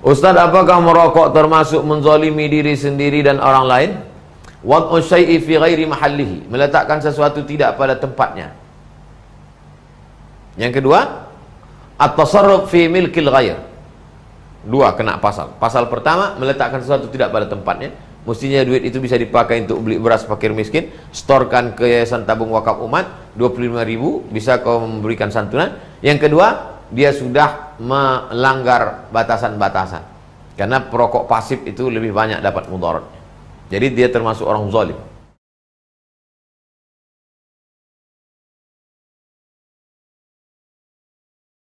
Ustaz, apakah merokok termasuk menzolimi diri sendiri dan orang lain? Wad'u syai'i fi ghairi mahallihi. Meletakkan sesuatu tidak pada tempatnya. Yang kedua, at-tasarruf fi milkil ghair. Dua kena pasal. Pasal pertama, meletakkan sesuatu tidak pada tempatnya. Mestinya duit itu bisa dipakai untuk beli beras fakir miskin, storkan ke yayasan tabung wakaf umat 25 ribu bisa kau memberikan santunan. Yang kedua, dia sudah melanggar batasan-batasan. Karena perokok pasif itu lebih banyak dapat mudaratnya. Jadi dia termasuk orang zalim.